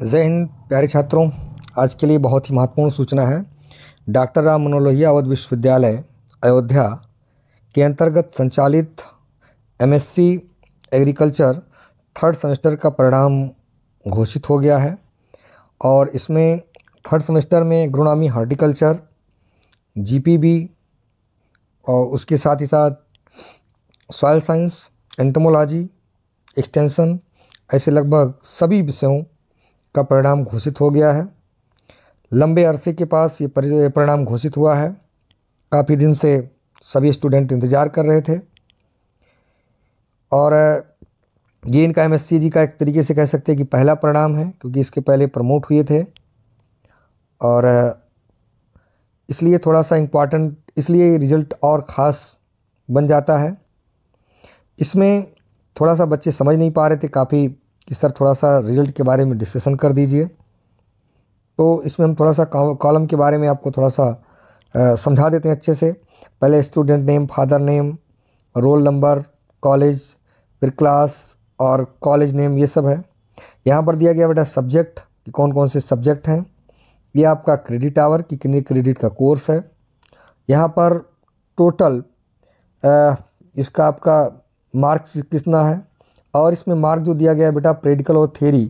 जय हिंद प्यारे छात्रों आज के लिए बहुत ही महत्वपूर्ण सूचना है डॉक्टर राम मनोलोहिया अवध विश्वविद्यालय अयोध्या के अंतर्गत संचालित एमएससी एग्रीकल्चर थर्ड सेमेस्टर का परिणाम घोषित हो गया है और इसमें थर्ड सेमेस्टर में एग्रोनॉमी हार्टिकल्चर जीपीबी और उसके साथ ही साथ सॉयल साइंस एंटोमोलॉजी एक्सटेंशन ऐसे लगभग सभी विषयों का परिणाम घोषित हो गया है लंबे अरसे के पास ये परिणाम घोषित हुआ है काफ़ी दिन से सभी स्टूडेंट इंतज़ार कर रहे थे और ये इनका एम जी का एक तरीके से कह सकते हैं कि पहला परिणाम है क्योंकि इसके पहले प्रमोट हुए थे और इसलिए थोड़ा सा इम्पॉर्टेंट इसलिए रिज़ल्ट और ख़ास बन जाता है इसमें थोड़ा सा बच्चे समझ नहीं पा रहे थे काफ़ी कि सर थोड़ा सा रिजल्ट के बारे में डिस्कशन कर दीजिए तो इसमें हम थोड़ा सा कॉलम के बारे में आपको थोड़ा सा समझा देते हैं अच्छे से पहले student name father name roll number college फिर क्लास और कॉलेज नेम ये सब है यहाँ पर दिया गया बेटा सब्जेक्ट कि कौन कौन से सब्जेक्ट हैं ये आपका क्रेडिट आवर कि कितने क्रेडिट का कोर्स है यहाँ पर टोटल इसका आपका मार्क्स कितना है और इसमें मार्क जो दिया गया है बेटा प्रेडिकल और थेरी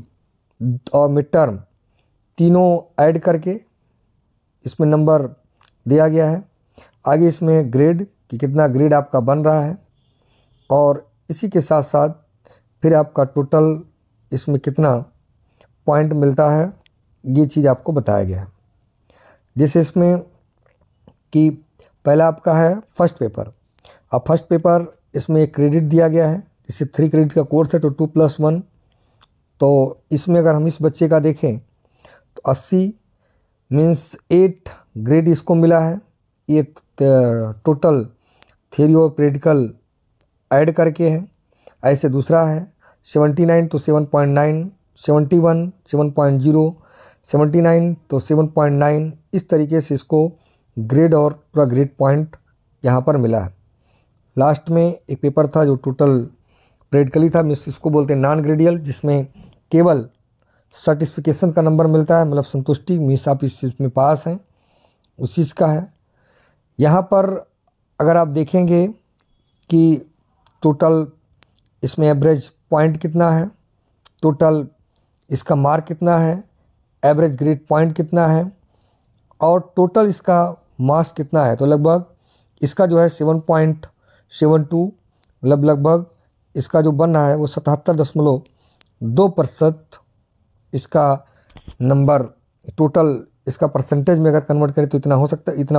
और मिड टर्म तीनों ऐड करके इसमें नंबर दिया गया है आगे इसमें ग्रेड कि कितना ग्रेड आपका बन रहा है और इसी के साथ साथ फिर आपका टोटल इसमें कितना पॉइंट मिलता है ये चीज़ आपको बताया गया है जैसे इसमें कि पहला आपका है फर्स्ट पेपर अब फर्स्ट पेपर इसमें एक क्रेडिट दिया गया है जैसे थ्री क्रेडिट का कोर्स है तो टू प्लस वन तो इसमें अगर हम इस बच्चे का देखें तो अस्सी मीन्स एट ग्रेड इसको मिला है ये टोटल थ्योरी और प्रैक्टिकल ऐड करके है ऐसे दूसरा है सेवेंटी नाइन तो seven point nine seventy one seven point zero seventy nine तो सेवन पॉइंट नाइन इस तरीके से इसको ग्रेड और पूरा ग्रेड पॉइंट यहाँ पर मिला है लास्ट में एक पेपर था जो टोटल प्रेडिकली था मिस इसको बोलते हैं नॉन ग्रेडियल जिसमें केवल सर्टिफिकेशन का नंबर मिलता है मतलब संतुष्टि मिस आप इस चीज़ में पास हैं उस चीज़ का है यहाँ पर अगर आप देखेंगे कि टोटल इसमें एवरेज पॉइंट कितना है टोटल इसका मार्क कितना है एवरेज ग्रेड पॉइंट कितना है और टोटल इसका मार्क्स कितना है तो लगभग इसका जो है सेवन पॉइंट सेवन टू मतलब लगभग इसका जो बन रहा है वो सतहत्तर दशमलव दो प्रतिशत इसका नंबर टोटल इसका परसेंटेज में अगर कन्वर्ट करें तो इतना हो सकता है इतना